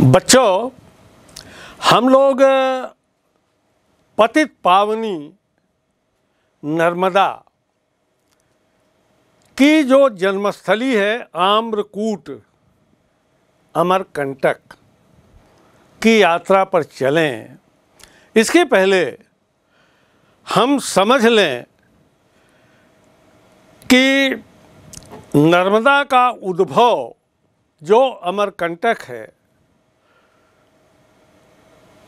बच्चों हम लोग पतित पावनी नर्मदा की जो जन्मस्थली है आम्रकूट अमरकंटक की यात्रा पर चलें इसके पहले हम समझ लें कि नर्मदा का उद्भव जो अमरकंटक है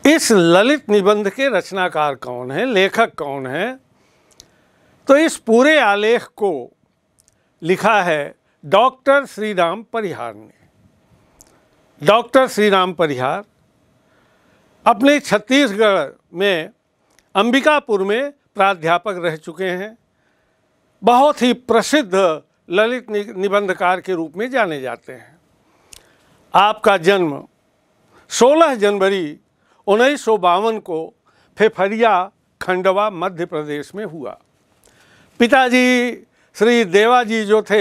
इस ललित निबंध के रचनाकार कौन हैं लेखक कौन हैं तो इस पूरे आलेख को लिखा है डॉक्टर श्री राम परिहार ने डॉक्टर श्री राम परिहार अपने छत्तीसगढ़ में अंबिकापुर में प्राध्यापक रह चुके हैं बहुत ही प्रसिद्ध ललित निबंधकार के रूप में जाने जाते हैं आपका जन्म 16 जनवरी उन्नीस को फेफरिया खंडवा मध्य प्रदेश में हुआ पिताजी श्री देवाजी जो थे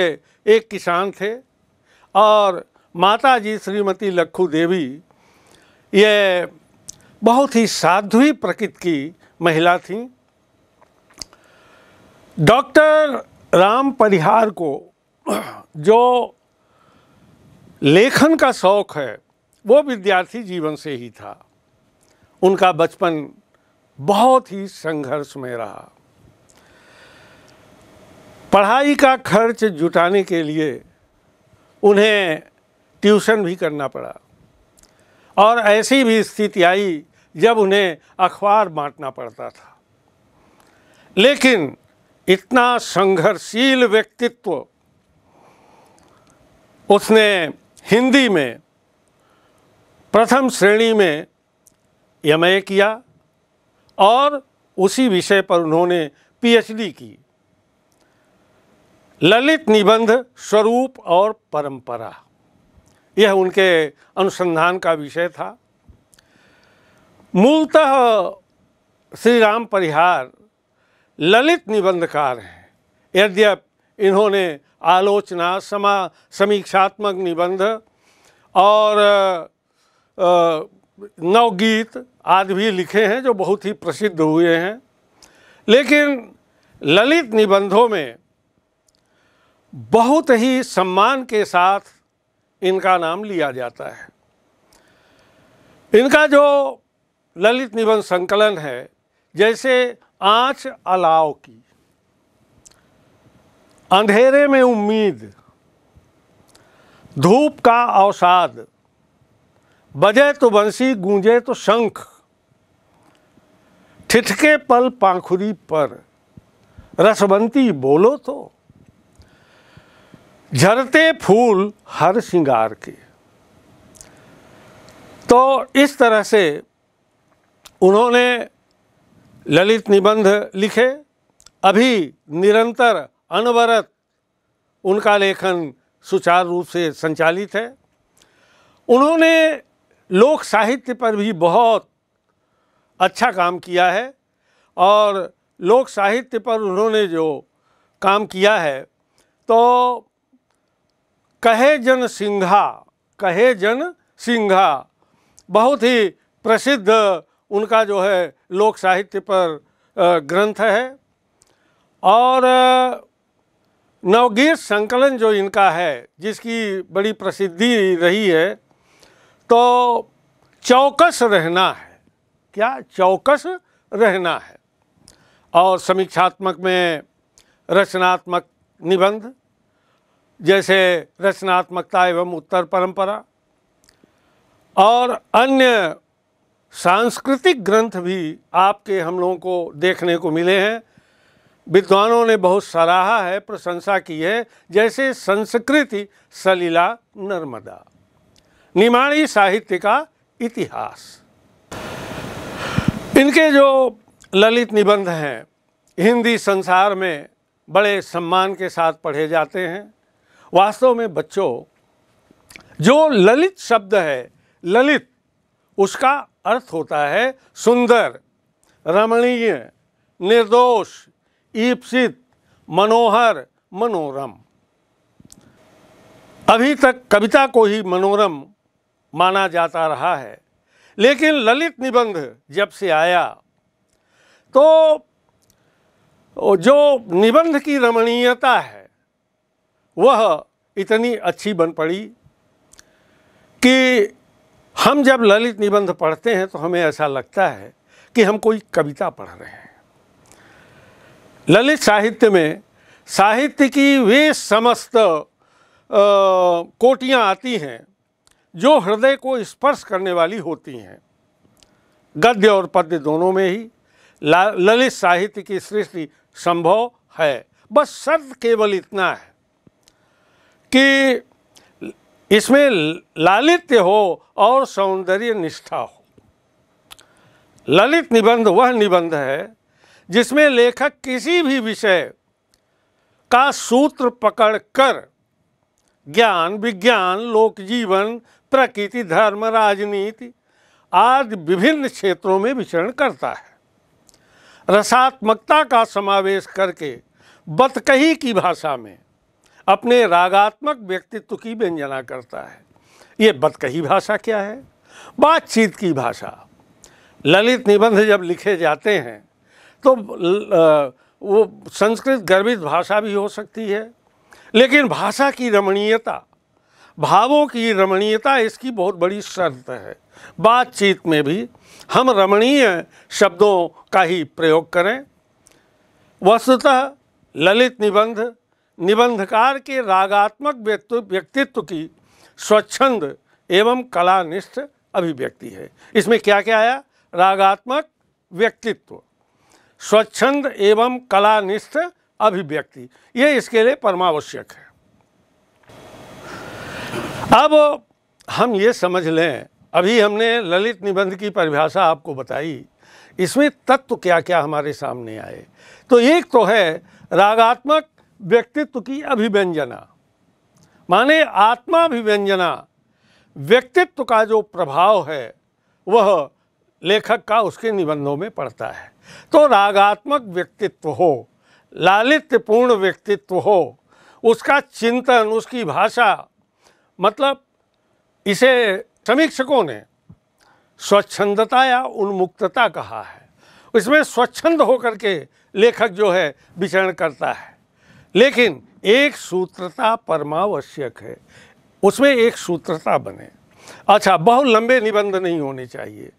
एक किसान थे और माताजी श्रीमती लक्खू देवी ये बहुत ही साध्वी प्रकृति की महिला थीं डॉक्टर राम परिहार को जो लेखन का शौक़ है वो विद्यार्थी जीवन से ही था उनका बचपन बहुत ही संघर्ष में रहा पढ़ाई का खर्च जुटाने के लिए उन्हें ट्यूशन भी करना पड़ा और ऐसी भी स्थिति आई जब उन्हें अखबार बांटना पड़ता था लेकिन इतना संघर्षशील व्यक्तित्व उसने हिंदी में प्रथम श्रेणी में एम किया और उसी विषय पर उन्होंने पीएचडी की ललित निबंध स्वरूप और परंपरा यह उनके अनुसंधान का विषय था मूलतः श्री राम परिहार ललित निबंधकार हैं यद्यप इन्होंने आलोचना समा समीक्षात्मक निबंध और आ, आ, नवगीत आदि भी लिखे हैं जो बहुत ही प्रसिद्ध हुए हैं लेकिन ललित निबंधों में बहुत ही सम्मान के साथ इनका नाम लिया जाता है इनका जो ललित निबंध संकलन है जैसे आँच अलाव की अंधेरे में उम्मीद धूप का अवसाद बजे तो बंसी गूंजे तो शंख ठिठके पल पांखुरी पर रसवंती बोलो तो झरते फूल हर श्रृंगार के तो इस तरह से उन्होंने ललित निबंध लिखे अभी निरंतर अनवरत उनका लेखन सुचारू रूप से संचालित है उन्होंने लोक साहित्य पर भी बहुत अच्छा काम किया है और लोक साहित्य पर उन्होंने जो काम किया है तो कहे जन सिंघा कहे जन सिंघा बहुत ही प्रसिद्ध उनका जो है लोक साहित्य पर ग्रंथ है और नवगीत संकलन जो इनका है जिसकी बड़ी प्रसिद्धि रही है तो चौकस रहना है क्या चौकस रहना है और समीक्षात्मक में रचनात्मक निबंध जैसे रचनात्मकता एवं उत्तर परंपरा और अन्य सांस्कृतिक ग्रंथ भी आपके हम लोगों को देखने को मिले हैं विद्वानों ने बहुत सराहा है प्रशंसा की है जैसे संस्कृति सलीला नर्मदा निमाणी साहित्य का इतिहास इनके जो ललित निबंध हैं हिंदी संसार में बड़े सम्मान के साथ पढ़े जाते हैं वास्तव में बच्चों जो ललित शब्द है ललित उसका अर्थ होता है सुंदर रमणीय निर्दोष ईप्सित मनोहर मनोरम अभी तक कविता को ही मनोरम माना जाता रहा है लेकिन ललित निबंध जब से आया तो जो निबंध की रमणीयता है वह इतनी अच्छी बन पड़ी कि हम जब ललित निबंध पढ़ते हैं तो हमें ऐसा लगता है कि हम कोई कविता पढ़ रहे हैं ललित साहित्य में साहित्य की वे समस्त कोटियाँ आती हैं जो हृदय को स्पर्श करने वाली होती हैं गद्य और पद्य दोनों में ही ललित साहित्य की सृष्टि संभव है बस शर्त केवल इतना है कि इसमें लालित्य हो और सौंदर्य निष्ठा हो ललित निबंध वह निबंध है जिसमें लेखक किसी भी विषय का सूत्र पकड़कर ज्ञान विज्ञान लोक जीवन प्रकृति धर्म राजनीति आदि विभिन्न क्षेत्रों में विचरण करता है रसात्मकता का समावेश करके बतकही की भाषा में अपने रागात्मक व्यक्तित्व की व्यंजना करता है ये बतकही भाषा क्या है बातचीत की भाषा ललित निबंध जब लिखे जाते हैं तो वो संस्कृत गर्भित भाषा भी हो सकती है लेकिन भाषा की रमणीयता भावों की रमणीयता इसकी बहुत बड़ी शर्त है बातचीत में भी हम रमणीय शब्दों का ही प्रयोग करें वस्तुतः ललित निबंध निबंधकार के रागात्मक व्यक्तित्व की स्वच्छंद एवं कलानिष्ठ अभिव्यक्ति है इसमें क्या क्या आया रागात्मक व्यक्तित्व स्वच्छंद एवं कलानिष्ठ अभिव्यक्ति ये इसके लिए परमावश्यक है अब हम ये समझ लें अभी हमने ललित निबंध की परिभाषा आपको बताई इसमें तत्व क्या क्या हमारे सामने आए तो एक तो है रागात्मक व्यक्तित्व की अभिव्यंजना माने आत्माभिव्यंजना व्यक्तित्व का जो प्रभाव है वह लेखक का उसके निबंधों में पड़ता है तो रागात्मक व्यक्तित्व हो लालित्यपूर्ण व्यक्तित्व हो उसका चिंतन उसकी भाषा मतलब इसे समीक्षकों ने स्वच्छंदता या उन्मुक्तता कहा है इसमें स्वच्छंद होकर के लेखक जो है विचरण करता है लेकिन एक सूत्रता परमावश्यक है उसमें एक सूत्रता बने अच्छा बहुत लंबे निबंध नहीं होने चाहिए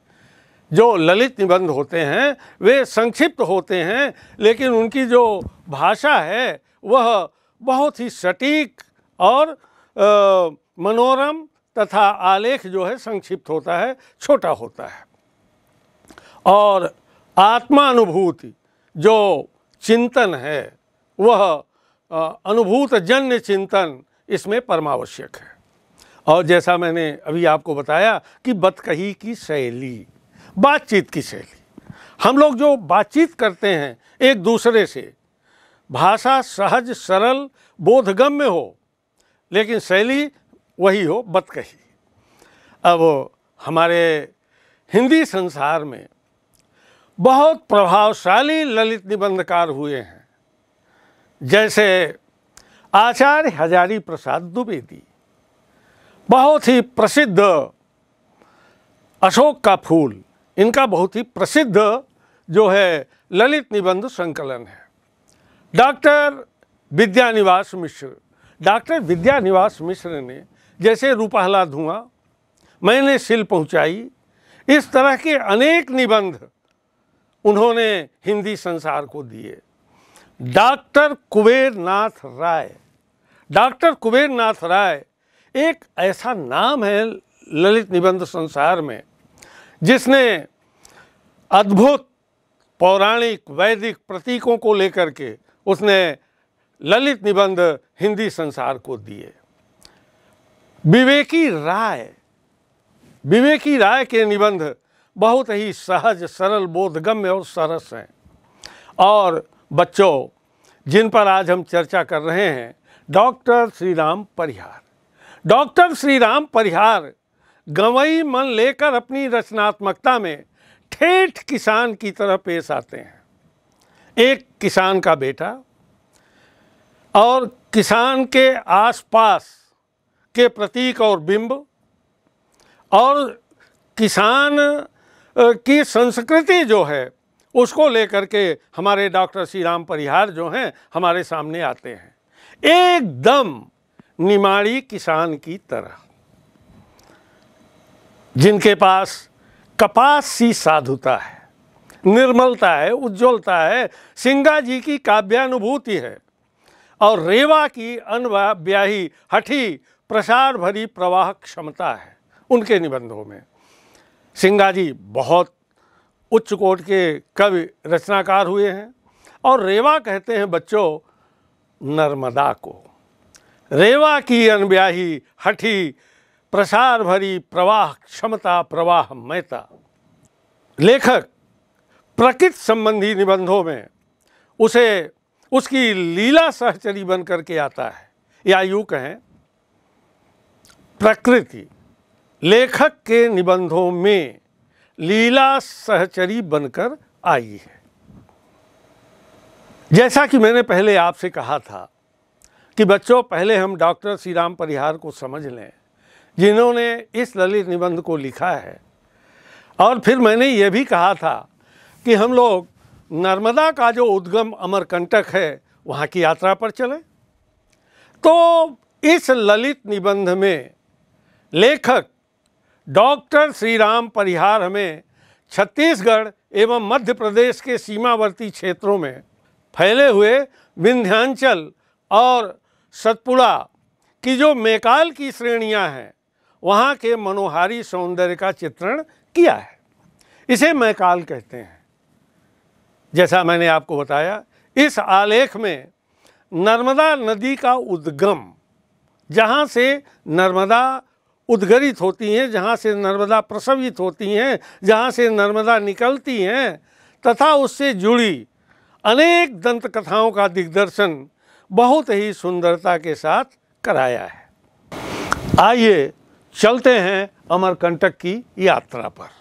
जो ललित निबंध होते हैं वे संक्षिप्त होते हैं लेकिन उनकी जो भाषा है वह बहुत ही सटीक और आ, मनोरम तथा आलेख जो है संक्षिप्त होता है छोटा होता है और आत्मानुभूति जो चिंतन है वह अनुभूत जन्य चिंतन इसमें परमावश्यक है और जैसा मैंने अभी आपको बताया कि बतकही की शैली बातचीत की शैली हम लोग जो बातचीत करते हैं एक दूसरे से भाषा सहज सरल बोधगम्य हो लेकिन शैली वही हो बत कही अब हमारे हिंदी संसार में बहुत प्रभावशाली ललित निबंधकार हुए हैं जैसे आचार्य हजारी प्रसाद द्विवेदी बहुत ही प्रसिद्ध अशोक का फूल इनका बहुत ही प्रसिद्ध जो है ललित निबंध संकलन है डॉक्टर विद्यानिवास मिश्र डॉक्टर विद्यानिवास मिश्र ने जैसे रूपाला धुआं मैंने सिल पहुंचाई इस तरह के अनेक निबंध उन्होंने हिंदी संसार को दिए डॉक्टर कुबेर नाथ राय डॉक्टर कुबेरनाथ राय एक ऐसा नाम है ललित निबंध संसार में जिसने अद्भुत पौराणिक वैदिक प्रतीकों को लेकर के उसने ललित निबंध हिंदी संसार को दिए विवेकी राय विवेकी राय के निबंध बहुत ही सहज सरल बोधगम्य और सरस हैं और बच्चों जिन पर आज हम चर्चा कर रहे हैं डॉक्टर श्री राम परिहार डॉक्टर श्री राम परिहार गवई मन लेकर अपनी रचनात्मकता में ठेठ किसान की तरह पेश आते हैं एक किसान का बेटा और किसान के आसपास के प्रतीक और बिंब और किसान की संस्कृति जो है उसको लेकर के हमारे डॉक्टर श्री राम परिहार जो हैं हमारे सामने आते हैं एकदम निमाड़ी किसान की तरह जिनके पास कपास सी साधुता है निर्मलता है उज्ज्वलता है सिंगा जी की काव्यानुभूति है और रेवा की अनव्याही हठी प्रसार भरी प्रवाह क्षमता है उनके निबंधों में सिंगा जी बहुत उच्च कोट के कवि रचनाकार हुए हैं और रेवा कहते हैं बच्चों नर्मदा को रेवा की अनब्याही हठी प्रसार भरी प्रवाह क्षमता प्रवाह मैता लेखक प्रकृत संबंधी निबंधों में उसे उसकी लीला सहचरी बन करके आता है या यूँ कहें प्रकृति लेखक के निबंधों में लीला सहचरी बनकर आई है जैसा कि मैंने पहले आपसे कहा था कि बच्चों पहले हम डॉक्टर श्री राम परिहार को समझ लें जिन्होंने इस ललित निबंध को लिखा है और फिर मैंने ये भी कहा था कि हम लोग नर्मदा का जो उद्गम अमरकंटक है वहाँ की यात्रा पर चलें तो इस ललित निबंध में लेखक डॉक्टर श्री राम परिहार हमें छत्तीसगढ़ एवं मध्य प्रदेश के सीमावर्ती क्षेत्रों में फैले हुए विंध्यांचल और सतपुड़ा की जो मेकाल की श्रेणियां हैं वहाँ के मनोहारी सौंदर्य का चित्रण किया है इसे मैकाल कहते हैं जैसा मैंने आपको बताया इस आलेख में नर्मदा नदी का उद्गम जहाँ से नर्मदा उद्गरित होती हैं जहाँ से नर्मदा प्रसवित होती हैं जहाँ से नर्मदा निकलती हैं तथा उससे जुड़ी अनेक दंत कथाओं का दिग्दर्शन बहुत ही सुंदरता के साथ कराया है आइए चलते हैं अमरकंटक की यात्रा पर